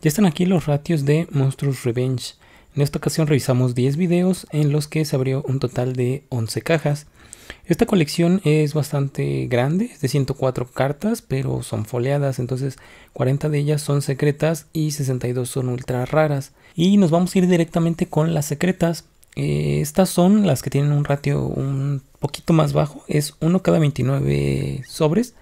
Ya están aquí los ratios de Monstrous Revenge. En esta ocasión revisamos 10 videos en los que se abrió un total de 11 cajas. Esta colección es bastante grande, es de 104 cartas, pero son foleadas, entonces 40 de ellas son secretas y 62 son ultra raras. Y nos vamos a ir directamente con las secretas. Eh, estas son las que tienen un ratio un poquito más bajo, es uno cada 29 sobres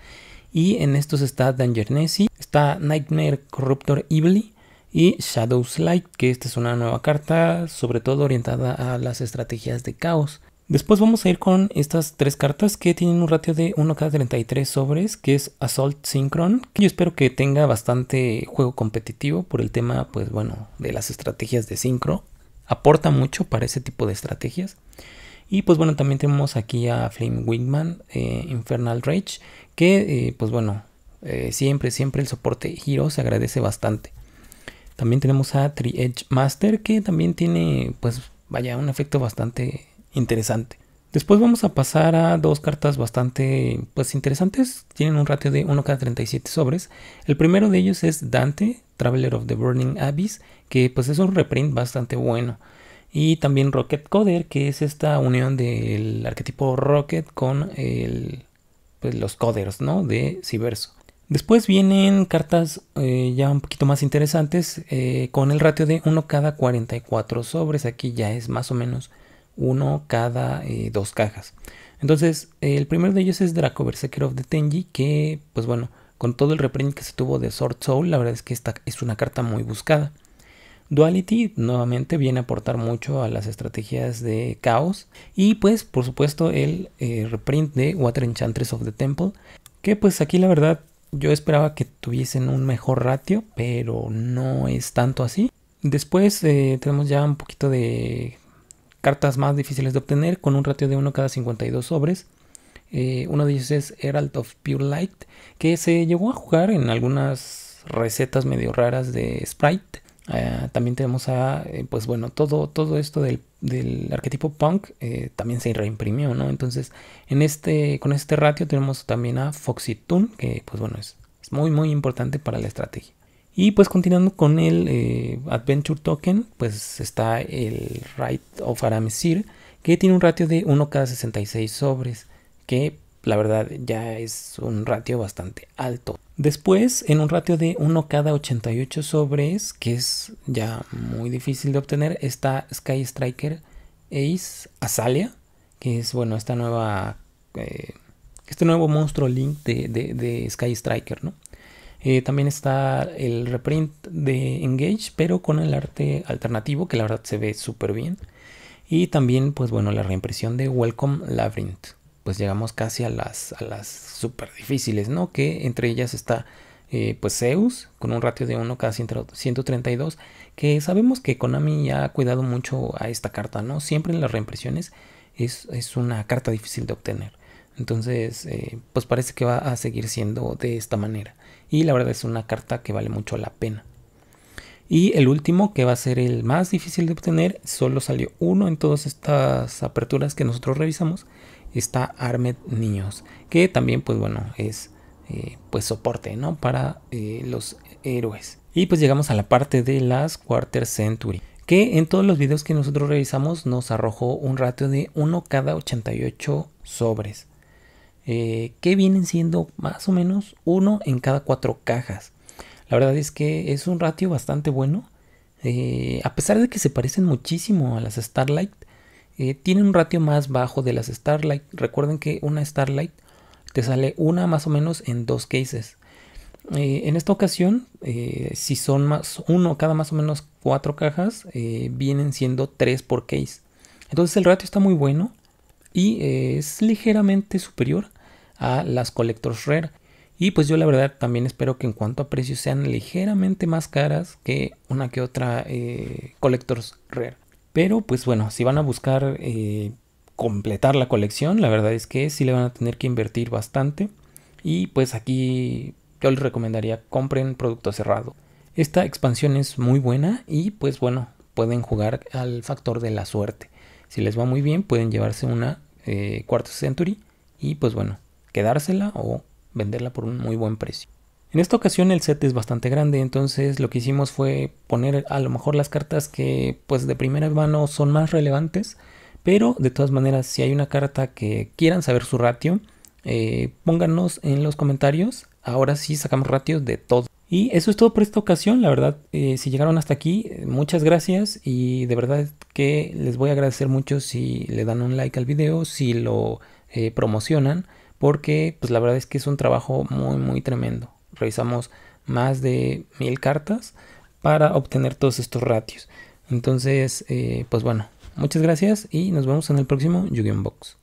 y en estos está Nessie, está Nightmare Corruptor Evilly y Shadow's Light, que esta es una nueva carta, sobre todo orientada a las estrategias de caos. Después vamos a ir con estas tres cartas que tienen un ratio de 1 cada 33 sobres, que es Assault Synchron, que yo espero que tenga bastante juego competitivo por el tema, pues bueno, de las estrategias de Synchro. Aporta mucho para ese tipo de estrategias. Y pues bueno, también tenemos aquí a Flame Wingman, eh, Infernal Rage, que eh, pues bueno, eh, siempre, siempre el soporte Hero se agradece bastante. También tenemos a Tri-Edge Master, que también tiene pues vaya, un efecto bastante interesante. Después vamos a pasar a dos cartas bastante pues interesantes. Tienen un ratio de 1 cada 37 sobres. El primero de ellos es Dante, Traveler of the Burning Abyss, que pues es un reprint bastante bueno. Y también Rocket Coder, que es esta unión del arquetipo Rocket con pues, los coders ¿no? de Civerso. Después vienen cartas eh, ya un poquito más interesantes eh, con el ratio de 1 cada 44 sobres. Aquí ya es más o menos 1 cada 2 eh, cajas. Entonces, el primero de ellos es Draco Berserker the Tenji, que pues bueno, con todo el reprint que se tuvo de Sword Soul, la verdad es que esta es una carta muy buscada. Duality nuevamente viene a aportar mucho a las estrategias de caos y pues por supuesto el eh, reprint de Water Enchantress of the Temple que pues aquí la verdad yo esperaba que tuviesen un mejor ratio pero no es tanto así. Después eh, tenemos ya un poquito de cartas más difíciles de obtener con un ratio de 1 cada 52 sobres. Eh, uno de ellos es Herald of Pure Light que se llegó a jugar en algunas recetas medio raras de Sprite eh, también tenemos a, eh, pues bueno, todo, todo esto del, arquetipo punk eh, también se reimprimió, ¿no? Entonces, en este, con este ratio tenemos también a Foxy Toon, que pues bueno, es, muy, muy importante para la estrategia. Y pues continuando con el Adventure Token, pues está el Right of Aramisir, que tiene un ratio de 1 cada 66 sobres, que la verdad ya es un ratio bastante alto. Después, en un ratio de 1 cada 88 sobres, que es ya muy difícil de obtener, está Sky Striker Ace azalea que es bueno, esta nueva... Eh, este nuevo monstruo Link de, Sky Striker, ¿no? Eh, también está el reprint de Engage, pero con el arte alternativo, que la verdad se ve súper bien. Y también, pues bueno, la reimpresión de Welcome Labyrinth pues llegamos casi a las, a las super difíciles, ¿no? Que entre ellas está eh, pues Zeus, con un ratio de 1 cada 132, que sabemos que Konami ya ha cuidado mucho a esta carta, ¿no? Siempre en las reimpresiones es, es una carta difícil de obtener. Entonces, eh, pues parece que va a seguir siendo de esta manera. Y la verdad es una carta que vale mucho la pena. Y el último, que va a ser el más difícil de obtener, solo salió uno en todas estas aperturas que nosotros revisamos, está Armed Niños, que también, pues bueno, es eh, pues soporte, ¿no? Para eh, los héroes. Y pues llegamos a la parte de las Quarter Century, que en todos los videos que nosotros revisamos nos arrojó un ratio de 1 cada 88 sobres, eh, que vienen siendo más o menos uno en cada cuatro cajas. La verdad es que es un ratio bastante bueno. Eh, a pesar de que se parecen muchísimo a las Starlight, eh, tiene un ratio más bajo de las Starlight. Recuerden que una Starlight te sale una más o menos en dos cases. Eh, en esta ocasión, si son más uno cada más o menos cuatro cajas, vienen siendo tres por case. Entonces el ratio está muy bueno y es ligeramente superior a las Collectors Rare. Y pues yo la verdad también espero que en cuanto a precios sean ligeramente más caras que una que otra eh, Collectors Rare. Pero pues bueno, si van a buscar eh, completar la colección, la verdad es que sí le van a tener que invertir bastante. Y pues aquí yo les recomendaría compren producto cerrado. Esta expansión es muy buena y pues bueno, pueden jugar al factor de la suerte. Si les va muy bien pueden llevarse una eh, Century y pues bueno, quedársela o venderla por un muy buen precio. En esta ocasión el set es bastante grande, entonces lo que hicimos fue poner a lo mejor las cartas que pues de primera mano son más relevantes, pero de todas maneras si hay una carta que quieran saber su ratio, eh, pónganos en los comentarios, ahora sí sacamos ratios de todo. Y eso es todo por esta ocasión, la verdad, eh, si llegaron hasta aquí, muchas gracias y de verdad que les voy a agradecer mucho si le dan un like al video, si lo eh, promocionan porque pues la verdad es que es un trabajo muy muy tremendo. Revisamos más de mil cartas para obtener todos estos ratios. Entonces, eh, pues bueno, muchas gracias y nos vemos en el próximo Yu-Gi-Oh!